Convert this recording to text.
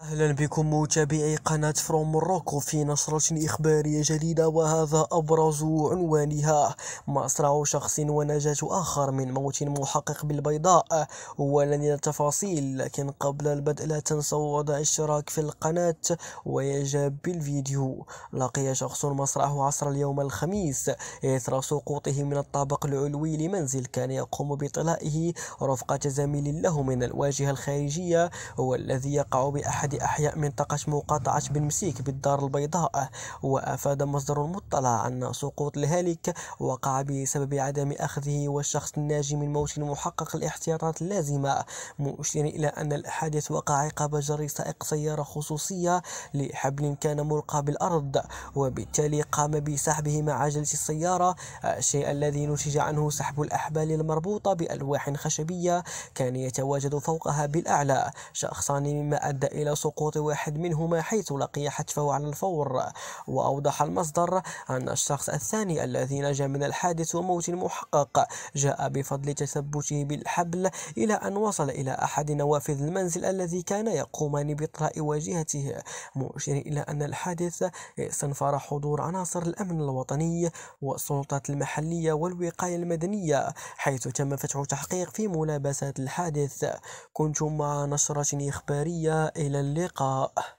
أهلا بكم متابعي قناة فروم موروكو في نشرة إخبارية جديدة وهذا أبرز عنوانها مصرع شخص ونجاة آخر من موت محقق بالبيضاء ولن التفاصيل لكن قبل البدء لا تنسوا وضع الاشتراك في القناة وإعجاب بالفيديو لقي شخص مصرعه عصر اليوم الخميس إثر سقوطه من الطابق العلوي لمنزل كان يقوم بطلائه رفقة زميل له من الواجهة الخارجية والذي يقع بأحد أحد أحياء منطقة مقاطعة مسيك بالدار البيضاء وأفاد مصدر مطلع أن سقوط الهالك وقع بسبب عدم أخذه والشخص الناجي من موت محقق الاحتياطات اللازمة مؤشرا إلى أن الحادث وقع عقب جري سائق سيارة خصوصية لحبل كان ملقى بالأرض وبالتالي قام بسحبه مع عجلة السيارة الشيء الذي نتج عنه سحب الأحبال المربوطة بألواح خشبية كان يتواجد فوقها بالأعلى شخصان مما أدى إلى سقوط واحد منهما حيث لقي حتفه على الفور وأوضح المصدر أن الشخص الثاني الذي نجا من الحادث وموت محقق جاء بفضل تثبته بالحبل إلى أن وصل إلى أحد نوافذ المنزل الذي كان يقومان بإطلاء واجهته مؤشر إلى أن الحادث استنفر حضور عناصر الأمن الوطني والسلطات المحلية والوقاية المدنية حيث تم فتح تحقيق في ملابسات الحادث كنتم مع نشرة إخبارية إلى اللقاء